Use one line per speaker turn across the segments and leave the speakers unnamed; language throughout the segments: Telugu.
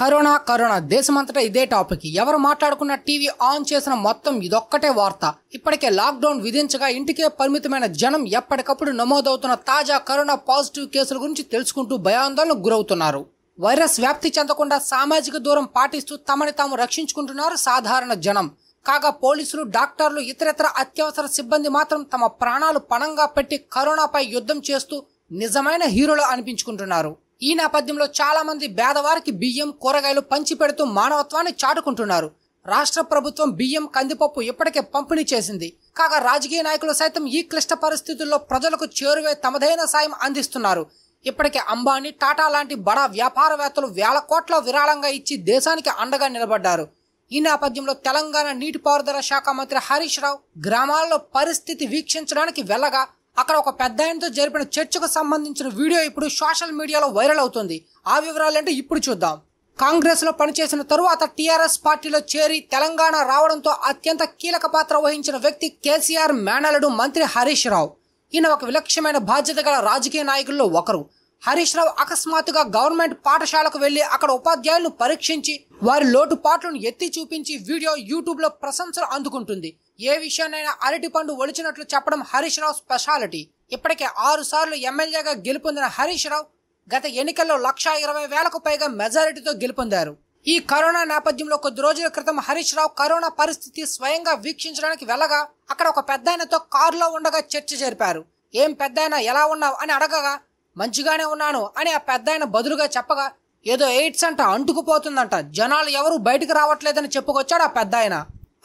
కరోనా కరోనా దేశమంతటా ఇదే టాపిక్ ఎవరు మాట్లాడుకున్న టీవీ ఆన్ చేసిన మొత్తం ఇదొక్కటే వార్త ఇప్పటికే లాక్డౌన్ విధించగా ఇంటికే పరిమితమైన జనం ఎప్పటికప్పుడు నమోదవుతున్న తాజా కరోనా పాజిటివ్ కేసుల గురించి తెలుసుకుంటూ భయాందోళనకు గురవుతున్నారు వైరస్ వ్యాప్తి చెందకుండా సామాజిక దూరం పాటిస్తూ తమని తాము రక్షించుకుంటున్నారు సాధారణ జనం కాగా పోలీసులు డాక్టర్లు ఇతరతర అత్యవసర సిబ్బంది మాత్రం తమ ప్రాణాలు పణంగా పెట్టి కరోనాపై యుద్ధం చేస్తూ నిజమైన హీరోలు అనిపించుకుంటున్నారు ఈ నేపథ్యంలో చాలా మంది పేదవారికి బియ్యం కూరగాయలు పంచి పెడుతూ మానవత్వాన్ని చాటుకుంటున్నారు రాష్ట్ర ప్రభుత్వం బియ్యం కందిపప్పు ఇప్పటికే పంపిణీ చేసింది కాగా రాజకీయ నాయకులు సైతం ఈ క్లిష్ట పరిస్థితుల్లో ప్రజలకు చేరువే తమదైన సాయం అందిస్తున్నారు ఇప్పటికే అంబానీ టాటా లాంటి బడా వ్యాపారవేత్తలు వేల కోట్ల విరాళంగా ఇచ్చి దేశానికి అండగా నిలబడ్డారు ఈ నేపథ్యంలో తెలంగాణ నీటిపారుదల శాఖ మంత్రి హరీష్ రావు గ్రామాల్లో పరిస్థితి వీక్షించడానికి వెళ్ళగా అక్కడ ఒక పెద్ద ఆయనతో జరిపిన చర్చకు సంబంధించిన వీడియో ఇప్పుడు సోషల్ మీడియాలో వైరల్ అవుతుంది ఆ వివరాలంటే ఇప్పుడు చూద్దాం కాంగ్రెస్లో పనిచేసిన తరువాత టీఆర్ఎస్ పార్టీలో చేరి తెలంగాణ రావడంతో అత్యంత కీలక పాత్ర వహించిన వ్యక్తి కేసీఆర్ మేనలుడు మంత్రి హరీష్ రావు ఈయన ఒక విలక్షణమైన బాధ్యత గల రాజకీయ నాయకుల్లో ఒకరు హరీష్ రావు అకస్మాత్తుగా గవర్నమెంట్ పాఠశాలకు వెళ్లి అక్కడ ఉపాధ్యాయులను పరీక్షించి వారి లోటుపాట్లను ఎత్తి చూపించి వీడియో యూట్యూబ్లో ప్రశంసలు అందుకుంటుంది ఏ విషయాన్నైనా అరటిపండు ఒలిచినట్లు చెప్పడం హరీష్ రావు స్పెషాలిటీ ఇప్పటికే ఆరు సార్లు ఎమ్మెల్యేగా గెలుపొందిన హరీష్ రావు గత ఎన్నికల్లో లక్షా ఇరవై వేలకు పైగా మెజారిటీతో గెలుపొందారు ఈ కరోనా నేపథ్యంలో కొద్ది రోజుల క్రితం హరీష్ రావు కరోనా పరిస్థితి స్వయంగా వీక్షించడానికి వెళ్ళగా అక్కడ ఒక పెద్దాయనతో కారులో ఉండగా చర్చ జరిపారు ఏం పెద్ద ఎలా ఉన్నావు అని అడగగా మంచిగానే ఉన్నాను అని ఆ పెద్దాయన బదులుగా చెప్పగా ఏదో ఎయిడ్స్ అంట అంటుకుపోతుందంట జనాలు ఎవరు బయటకు రావట్లేదని చెప్పుకొచ్చాడు ఆ పెద్ద ఆయన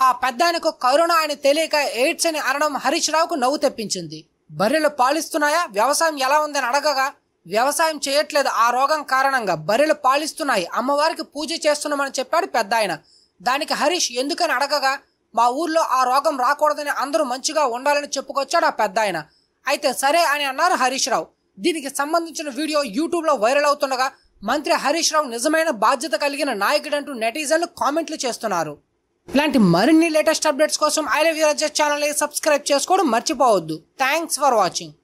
ఆ పెద్ద ఆయనకు కరోనా అని తెలియక ఎయిడ్స్ అని అనడం హరీష్ రావుకు నవ్వు తెప్పించింది బర్రెలు పాలిస్తున్నాయా వ్యవసాయం ఎలా ఉందని అడగగా వ్యవసాయం చేయట్లేదు ఆ రోగం కారణంగా బర్రెలు పాలిస్తున్నాయి అమ్మవారికి పూజ చేస్తున్నామని చెప్పాడు పెద్ద ఆయన దానికి హరీష్ ఎందుకని అడగగా మా ఊర్లో ఆ రోగం రాకూడదని అందరూ మంచిగా ఉండాలని చెప్పుకొచ్చాడు ఆ పెద్ద ఆయన అయితే సరే అని అన్నారు హరీష్ రావు దీనికి సంబంధించిన వీడియో యూట్యూబ్లో వైరల్ అవుతుండగా మంత్రి హరీష్ రావు నిజమైన బాధ్యత కలిగిన నాయకుడు అంటూ నెటిజన్లు కామెంట్లు చేస్తున్నారు ఇలాంటి మరిన్ని లేటెస్ట్ అప్డేట్స్ కోసం I love your channel subscribe చేసుకోవడం మర్చిపోవద్దు థ్యాంక్స్ ఫర్ వాచింగ్